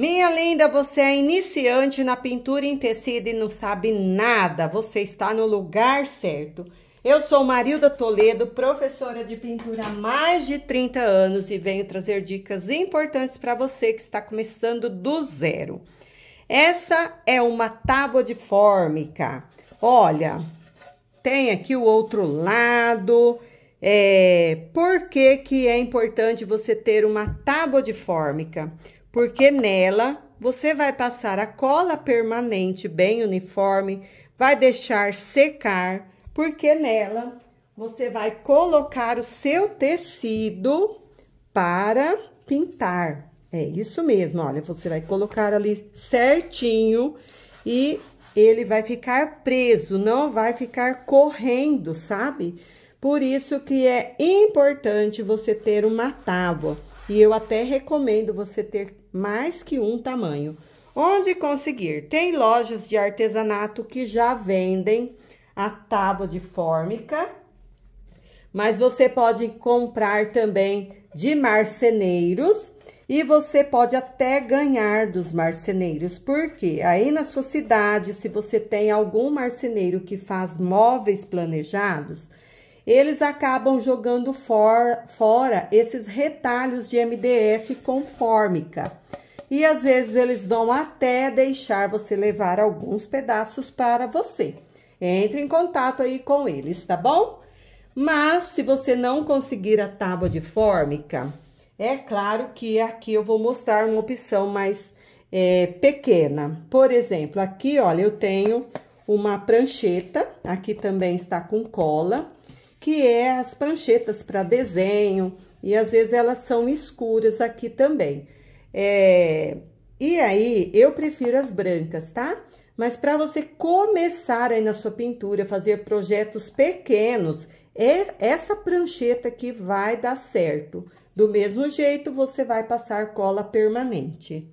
Minha linda, você é iniciante na pintura em tecido e não sabe nada. Você está no lugar certo. Eu sou Marilda Toledo, professora de pintura há mais de 30 anos e venho trazer dicas importantes para você que está começando do zero. Essa é uma tábua de fórmica. Olha, tem aqui o outro lado. É, por que, que é importante você ter uma tábua de fórmica? porque nela você vai passar a cola permanente bem uniforme, vai deixar secar, porque nela você vai colocar o seu tecido para pintar. É isso mesmo, olha, você vai colocar ali certinho e ele vai ficar preso, não vai ficar correndo, sabe? Por isso que é importante você ter uma tábua. E eu até recomendo você ter mais que um tamanho. Onde conseguir? Tem lojas de artesanato que já vendem a tábua de fórmica, mas você pode comprar também de marceneiros e você pode até ganhar dos marceneiros, porque aí na sua cidade, se você tem algum marceneiro que faz móveis planejados, eles acabam jogando for, fora esses retalhos de MDF com fórmica. E às vezes eles vão até deixar você levar alguns pedaços para você. Entre em contato aí com eles, tá bom? Mas se você não conseguir a tábua de fórmica, é claro que aqui eu vou mostrar uma opção mais é, pequena. Por exemplo, aqui, olha, eu tenho uma prancheta, aqui também está com cola que é as pranchetas para desenho, e às vezes elas são escuras aqui também. É... E aí, eu prefiro as brancas, tá? Mas para você começar aí na sua pintura, fazer projetos pequenos, é essa prancheta que vai dar certo. Do mesmo jeito, você vai passar cola permanente.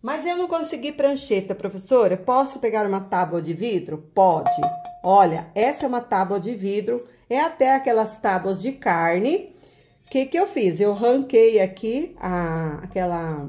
Mas eu não consegui prancheta, professora. Posso pegar uma tábua de vidro? Pode. Olha, essa é uma tábua de vidro, é até aquelas tábuas de carne. O que que eu fiz? Eu ranquei aqui a, aquela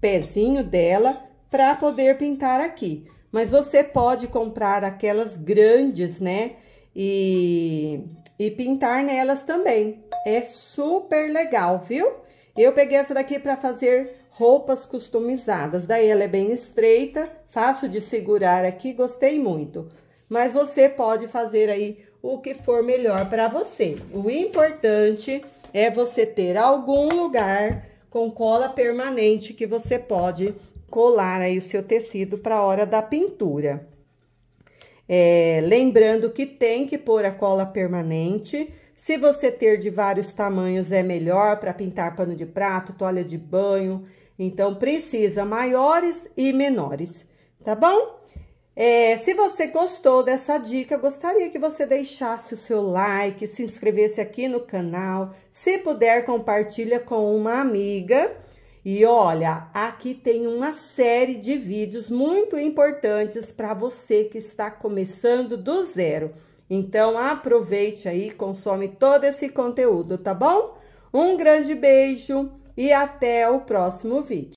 pezinho dela para poder pintar aqui. Mas você pode comprar aquelas grandes, né? E, e pintar nelas também. É super legal, viu? Eu peguei essa daqui para fazer roupas customizadas. Daí ela é bem estreita, fácil de segurar aqui, gostei muito. Mas você pode fazer aí o que for melhor para você. O importante é você ter algum lugar com cola permanente que você pode colar aí o seu tecido para a hora da pintura. É, lembrando que tem que pôr a cola permanente. Se você ter de vários tamanhos, é melhor para pintar pano de prato, toalha de banho. Então, precisa maiores e menores, tá bom? É, se você gostou dessa dica, eu gostaria que você deixasse o seu like, se inscrevesse aqui no canal. Se puder, compartilha com uma amiga. E olha, aqui tem uma série de vídeos muito importantes para você que está começando do zero. Então aproveite aí, consome todo esse conteúdo, tá bom? Um grande beijo e até o próximo vídeo.